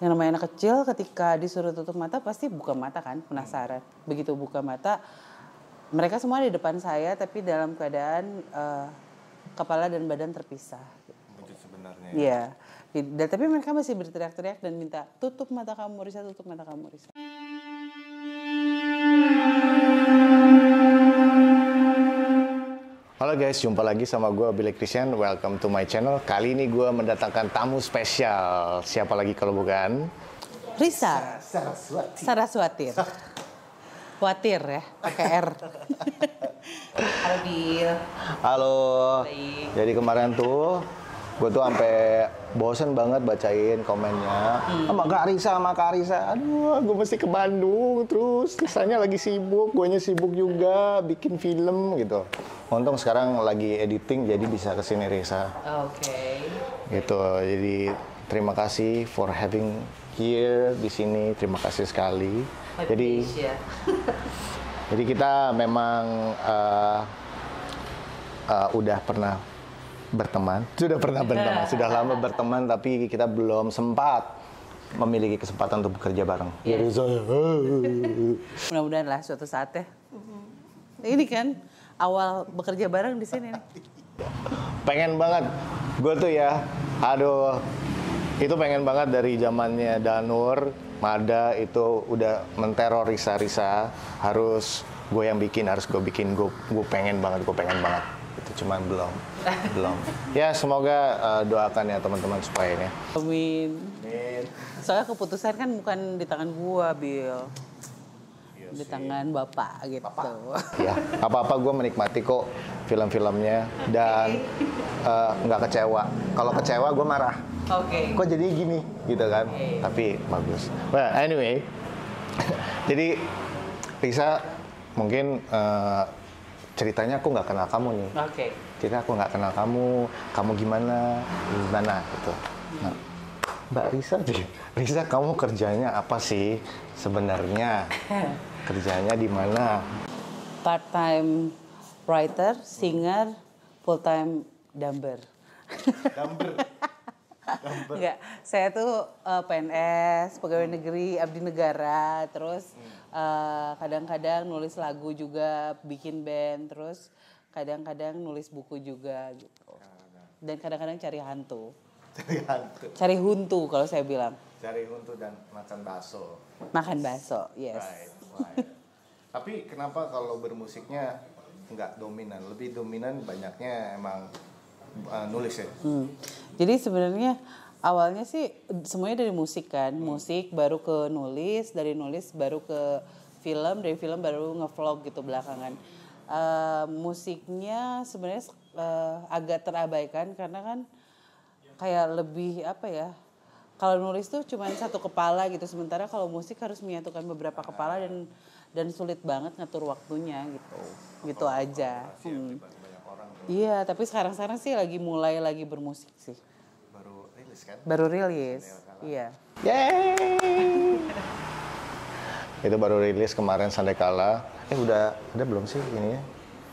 yang namanya anak kecil ketika disuruh tutup mata pasti buka mata kan penasaran begitu buka mata mereka semua di depan saya tapi dalam keadaan uh, kepala dan badan terpisah wujud sebenarnya ya yeah. dan, tapi mereka masih berteriak-teriak dan minta tutup mata kamu Risa tutup mata kamu Risa Halo guys, jumpa lagi sama gue Billy Christian. Welcome to my channel. Kali ini gue mendatangkan tamu spesial. Siapa lagi kalau bukan? Risa. Saraswati. Saraswati. Khawatir ya, pakai R. Halo Bill. Halo. Jadi kemarin tuh gue tuh sampai bosen banget bacain komennya hmm. sama Risa sama Risa aduh gue mesti ke Bandung terus kesannya lagi sibuk gue sibuk juga bikin film gitu untung sekarang lagi editing jadi bisa kesini Risa oke okay. gitu jadi terima kasih for having here di sini terima kasih sekali jadi jadi kita memang uh, uh, udah pernah berteman sudah pernah berteman iya. sudah lama berteman tapi kita belum sempat memiliki kesempatan untuk bekerja bareng yeah. Iya. mudah-mudahan lah suatu saat ya mm-hmm. ini kan awal bekerja bareng di sini pengen banget gue tuh ya aduh itu pengen banget dari zamannya Danur Mada itu udah menteror Risa Risa harus gue yang bikin harus gue bikin gue pengen banget gue pengen banget gitu cuman belum belum ya semoga uh, doakan ya teman-teman supaya ini amin soalnya keputusan kan bukan di tangan gua Bill iya di tangan bapak gitu. Bapak. Ya, apa-apa gue menikmati kok film-filmnya dan eh, nggak uh, kecewa. Kalau kecewa gue marah. Oke. Okay. Kok jadi gini gitu kan? Okay. Tapi bagus. Well, anyway, jadi Risa mungkin uh, ceritanya aku nggak kenal kamu nih. Oke. Okay. Cerita aku nggak kenal kamu, kamu gimana, gimana gitu. Nah, Mbak Risa, Risa kamu kerjanya apa sih sebenarnya? kerjanya di mana? Part time writer, singer, full time dumber. Dumber. Enggak, saya tuh uh, eh, PNS, pegawai negeri, abdi negara, terus hmm. Eh, kadang-kadang uh, nulis lagu juga bikin band terus kadang-kadang nulis buku juga gitu dan kadang-kadang cari hantu cari hantu cari huntu kalau saya bilang cari huntu dan makan bakso makan bakso yes right, right. tapi kenapa kalau bermusiknya nggak dominan lebih dominan banyaknya emang uh, nulis ya hmm. jadi sebenarnya awalnya sih semuanya dari musik kan hmm. musik baru ke nulis dari nulis baru ke film dari film baru ngevlog gitu belakangan uh, musiknya sebenarnya uh, agak terabaikan karena kan kayak lebih apa ya kalau nulis tuh cuma satu kepala gitu sementara kalau musik harus menyatukan beberapa kepala dan dan sulit banget ngatur waktunya gitu oh, gitu aja hmm. iya hmm. tapi sekarang sekarang sih lagi mulai lagi bermusik sih rilis kan? Baru rilis. Iya. Yeay. itu baru rilis kemarin Sande Kala. Eh udah ada belum sih ya?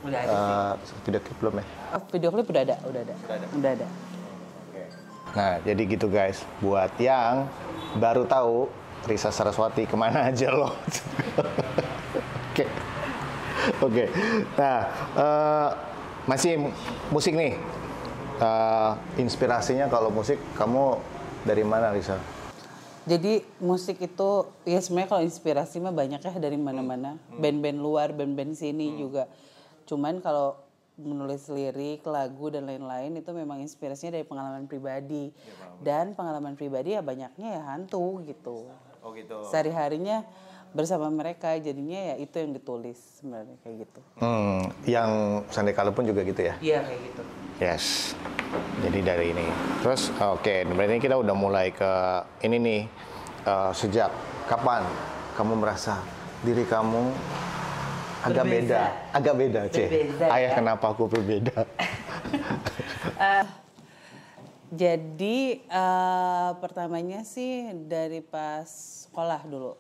Udah ada uh, Video clip belum ya? Oh, video clip udah ada, udah ada. Udah ada. Udah ada. Nah, jadi gitu guys. Buat yang baru tahu Risa Saraswati kemana aja loh. Oke. Oke. Okay. Nah, uh, masih musik nih uh, inspirasinya kalau musik kamu dari mana Lisa? Jadi musik itu ya sebenarnya kalau inspirasi mah banyak ya dari mana-mana. Hmm. Band-band luar, band-band sini hmm. juga. Cuman kalau menulis lirik, lagu dan lain-lain itu memang inspirasinya dari pengalaman pribadi. Ya, Dan pengalaman pribadi ya banyaknya ya hantu gitu. Oh gitu. Sehari-harinya bersama mereka jadinya ya itu yang ditulis sebenarnya kayak gitu. Hmm, yang Sandi pun juga gitu ya? Iya kayak gitu. Yes. Jadi dari ini. Terus oke, okay, berarti kita udah mulai ke ini nih uh, sejak kapan kamu merasa diri kamu agak berbeza. beda, agak beda, cek. Ayah ya? kenapa aku berbeda? uh, jadi uh, pertamanya sih dari pas sekolah dulu.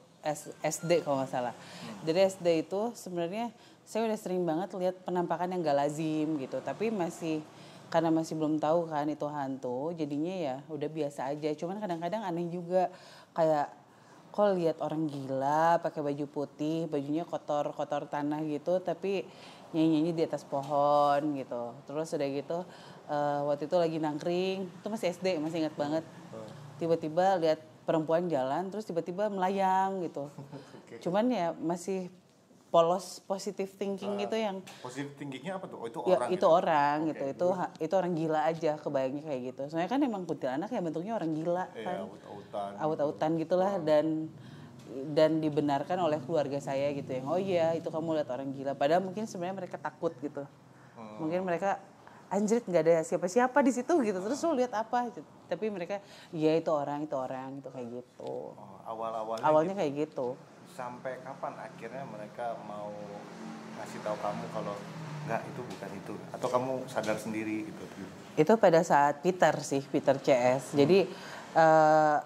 SD kalau nggak salah. Jadi SD itu sebenarnya saya udah sering banget lihat penampakan yang gak lazim gitu, tapi masih karena masih belum tahu kan itu hantu jadinya ya udah biasa aja cuman kadang-kadang aneh juga kayak kok lihat orang gila pakai baju putih bajunya kotor kotor tanah gitu tapi nyanyi nyanyi di atas pohon gitu terus udah gitu uh, waktu itu lagi nangkring itu masih SD masih ingat banget tiba-tiba lihat perempuan jalan terus tiba-tiba melayang gitu cuman ya masih polos positive thinking uh, ah, itu yang positif thinkingnya apa tuh? Oh itu ya, orang. Itu gitu. orang okay. gitu. Itu ha, itu orang gila aja kebayangnya kayak gitu. Soalnya kan emang putih anak ya bentuknya orang gila yeah, kan. Awut-awutan. gitu. gitulah ah. dan dan dibenarkan oleh keluarga saya gitu yang oh iya itu kamu lihat orang gila padahal mungkin sebenarnya mereka takut gitu hmm. mungkin mereka anjrit nggak ada siapa-siapa di situ gitu terus lu lihat apa gitu. tapi mereka ya itu orang itu orang itu kayak gitu oh, awal awalnya awalnya gitu. kayak gitu sampai kapan akhirnya mereka mau ngasih tahu kamu kalau nggak itu bukan itu atau kamu sadar sendiri gitu itu pada saat Peter sih Peter CS hmm. jadi uh,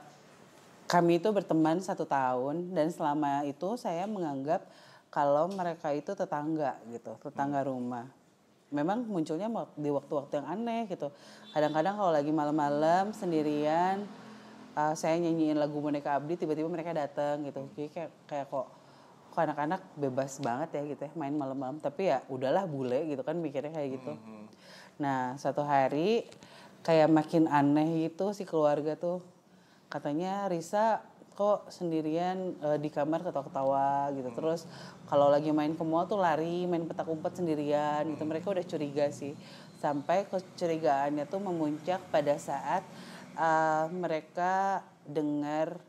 kami itu berteman satu tahun dan selama itu saya menganggap kalau mereka itu tetangga gitu tetangga hmm. rumah memang munculnya di waktu-waktu yang aneh gitu kadang-kadang kalau lagi malam-malam sendirian uh, saya nyanyiin lagu boneka Abdi tiba-tiba mereka datang gitu jadi kayak kayak kok kok anak-anak bebas banget ya gitu ya main malam-malam tapi ya udahlah bule gitu kan mikirnya kayak gitu hmm, hmm. nah satu hari kayak makin aneh gitu si keluarga tuh katanya Risa kok sendirian uh, di kamar ketawa-ketawa gitu. Hmm. Terus kalau lagi main ke mall tuh lari, main petak umpet sendirian gitu. Mereka udah curiga sih. Sampai kecurigaannya tuh memuncak pada saat uh, mereka dengar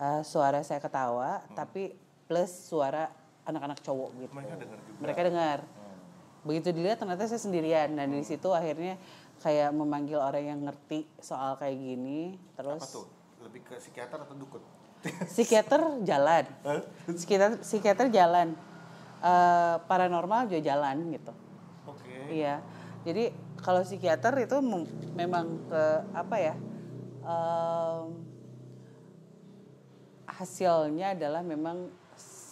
uh, suara saya ketawa hmm. tapi plus suara anak-anak cowok gitu mereka dengar juga mereka dengar hmm. begitu dilihat ternyata saya sendirian nah, dan hmm. di situ akhirnya kayak memanggil orang yang ngerti soal kayak gini terus apa tuh lebih ke psikiater atau dukun psikiater jalan psikiater psikiater jalan uh, paranormal juga jalan gitu oke okay. iya jadi kalau psikiater itu memang ke apa ya um, hasilnya adalah memang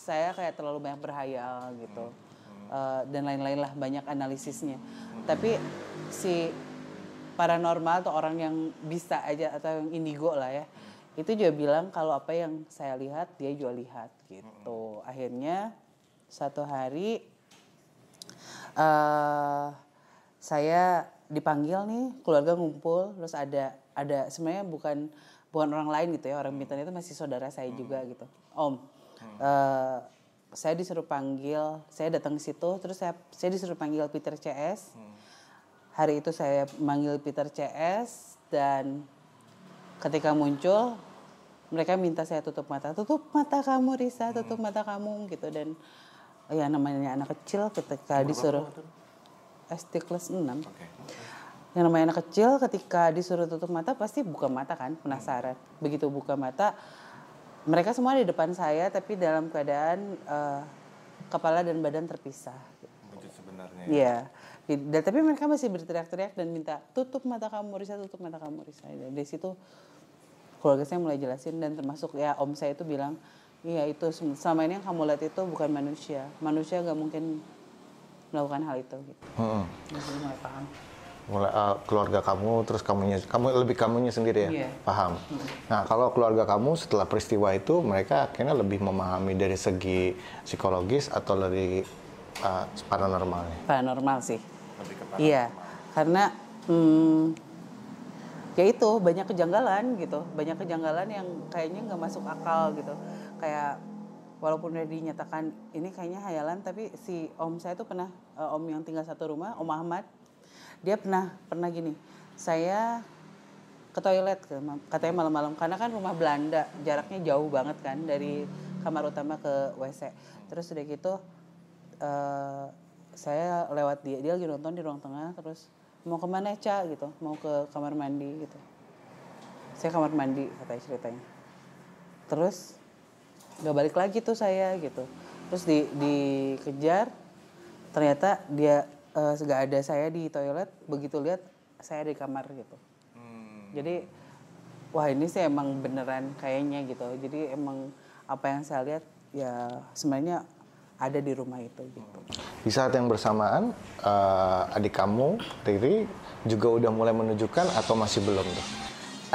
saya kayak terlalu banyak berhayal gitu hmm. uh, dan lain-lain lah banyak analisisnya hmm. tapi si paranormal atau orang yang bisa aja atau yang indigo lah ya itu juga bilang kalau apa yang saya lihat dia juga lihat gitu hmm. akhirnya satu hari uh, saya dipanggil nih keluarga ngumpul terus ada ada sebenarnya bukan bukan orang lain gitu ya orang hmm. Bintan itu masih saudara saya hmm. juga gitu om hmm. uh, saya disuruh panggil saya datang ke situ terus saya saya disuruh panggil Peter CS hmm. hari itu saya manggil Peter CS dan ketika muncul mereka minta saya tutup mata tutup mata kamu Risa tutup hmm. mata kamu gitu dan ya namanya anak kecil ketika Umur disuruh berapa? SD kelas 6. Okay. Yang namanya anak kecil ketika disuruh tutup mata pasti buka mata kan, penasaran. Hmm. Begitu buka mata mereka semua di depan saya tapi dalam keadaan uh, kepala dan badan terpisah. Wujud sebenarnya. Ya. Iya. Ya. tapi mereka masih berteriak-teriak dan minta tutup mata kamu Risa, tutup mata kamu Risa. Dan iya, dari situ keluarga saya mulai jelasin dan termasuk ya om saya itu bilang, iya itu selama ini yang kamu lihat itu bukan manusia. Manusia gak mungkin melakukan hal itu gitu. Hmm. mulai paham. Mulai uh, keluarga kamu terus kamunya kamu lebih kamunya sendiri ya yeah. paham. Nah, kalau keluarga kamu setelah peristiwa itu mereka akhirnya lebih memahami dari segi psikologis atau dari uh, paranormalnya. Paranormal sih. Lebih Iya. Karena hmm, ya itu banyak kejanggalan gitu banyak kejanggalan yang kayaknya nggak masuk akal gitu kayak walaupun udah dinyatakan ini kayaknya hayalan tapi si om saya tuh pernah uh, om yang tinggal satu rumah om Ahmad dia pernah pernah gini saya ke toilet katanya malam-malam karena kan rumah Belanda jaraknya jauh banget kan dari kamar utama ke WC terus udah gitu uh, saya lewat dia dia lagi nonton di ruang tengah terus mau kemana Ca gitu mau ke kamar mandi gitu saya kamar mandi katanya ceritanya terus nggak balik lagi tuh saya gitu terus di dikejar ternyata dia uh, ada saya di toilet begitu lihat saya di kamar gitu hmm. jadi wah ini sih emang beneran kayaknya gitu jadi emang apa yang saya lihat ya sebenarnya ada di rumah itu gitu di saat yang bersamaan uh, adik kamu Riri juga udah mulai menunjukkan atau masih belum tuh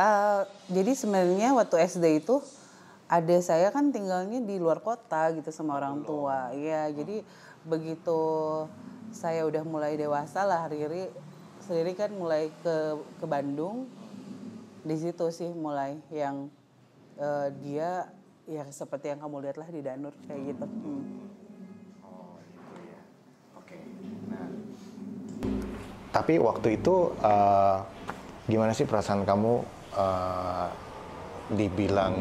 uh, jadi sebenarnya waktu SD itu ada saya kan tinggalnya di luar kota gitu sama orang tua ya jadi begitu saya udah mulai dewasa lah Riri sendiri kan mulai ke ke Bandung di situ sih mulai yang uh, dia ya seperti yang kamu lihat lah di Danur kayak gitu. Hmm. hmm. Oh gitu ya. Oke. Nah. Tapi waktu itu uh, gimana sih perasaan kamu uh, dibilang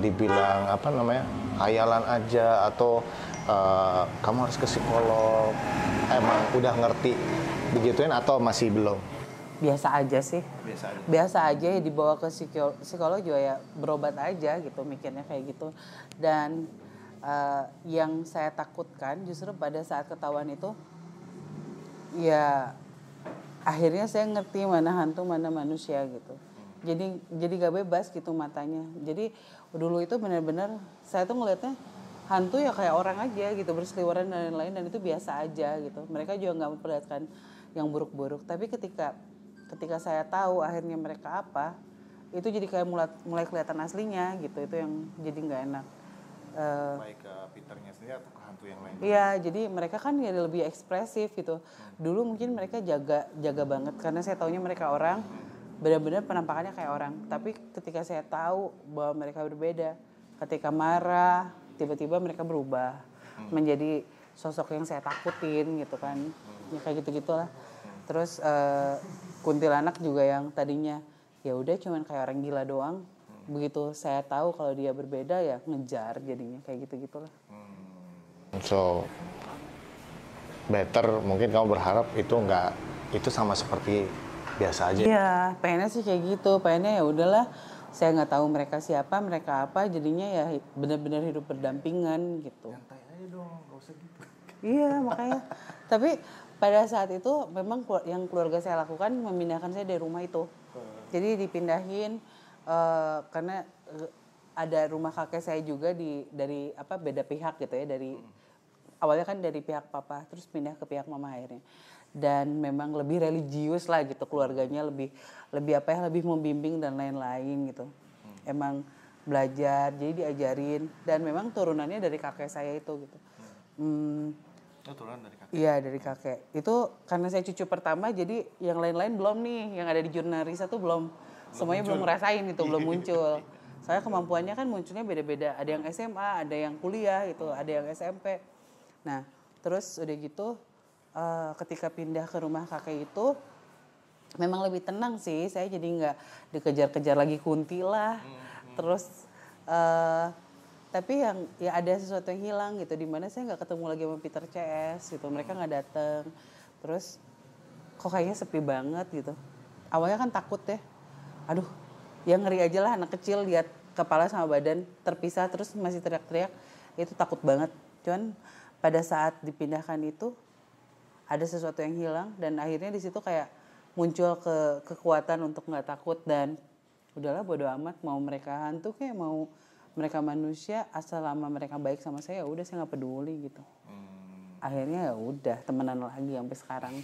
dibilang apa namanya hayalan aja atau uh, kamu harus ke psikolog emang udah ngerti begituin atau masih belum biasa aja sih biasa aja, biasa aja ya dibawa ke psikolog, psikolog juga ya berobat aja gitu mikirnya kayak gitu dan uh, yang saya takutkan justru pada saat ketahuan itu ya akhirnya saya ngerti mana hantu mana manusia gitu jadi jadi gak bebas gitu matanya jadi dulu itu benar-benar saya tuh ngelihatnya hantu ya kayak orang aja gitu berseliweran dan lain-lain dan itu biasa aja gitu mereka juga nggak memperlihatkan yang buruk-buruk tapi ketika ketika saya tahu akhirnya mereka apa itu jadi kayak mulai mulai kelihatan aslinya gitu itu yang jadi nggak enak eh, baik ke pinternya sendiri atau ke hantu yang lain? Iya, jadi mereka kan ya lebih ekspresif gitu. Dulu mungkin mereka jaga jaga banget karena saya taunya mereka orang benar-benar penampakannya kayak orang tapi ketika saya tahu bahwa mereka berbeda ketika marah tiba-tiba mereka berubah hmm. menjadi sosok yang saya takutin gitu kan ya, kayak gitu gitulah hmm. terus uh, kuntilanak juga yang tadinya ya udah cuman kayak orang gila doang hmm. begitu saya tahu kalau dia berbeda ya ngejar jadinya kayak gitu gitulah hmm. so better mungkin kamu berharap itu enggak itu sama seperti biasa aja. Iya, pengennya sih kayak gitu. Pengennya ya udahlah saya nggak tahu mereka siapa, mereka apa, jadinya ya benar-benar hidup berdampingan gitu. Santai aja dong, gak usah gitu. iya, makanya. Tapi pada saat itu memang yang keluarga saya lakukan memindahkan saya dari rumah itu. Jadi dipindahin uh, karena eh, ada rumah kakek saya juga di dari apa beda pihak gitu ya dari hmm. awalnya kan dari pihak papa terus pindah ke pihak mama akhirnya dan memang lebih religius lah gitu keluarganya lebih lebih apa ya lebih membimbing dan lain-lain gitu hmm. emang belajar jadi diajarin dan memang turunannya dari kakek saya itu gitu hmm. hmm. Oh, turunan dari kakek iya dari kakek itu karena saya cucu pertama jadi yang lain-lain belum nih yang ada di risa tuh belum, belum semuanya muncul. belum ngerasain itu belum muncul saya gitu, iya. kemampuannya kan munculnya beda-beda ada yang SMA ada yang kuliah gitu ada yang SMP nah terus udah gitu uh, ketika pindah ke rumah kakek itu memang lebih tenang sih saya jadi nggak dikejar-kejar lagi kunti lah hmm. hmm. terus uh, tapi yang ya ada sesuatu yang hilang gitu di mana saya nggak ketemu lagi sama Peter CS gitu mereka nggak datang terus kok kayaknya sepi banget gitu awalnya kan takut ya aduh yang ngeri aja lah anak kecil lihat kepala sama badan terpisah terus masih teriak-teriak itu takut banget cuman pada saat dipindahkan itu ada sesuatu yang hilang dan akhirnya di situ kayak muncul ke kekuatan untuk nggak takut dan udahlah bodo amat mau mereka hantu kayak mau mereka manusia asal lama mereka baik sama saya ya udah saya nggak peduli gitu hmm. akhirnya ya udah temenan lagi sampai sekarang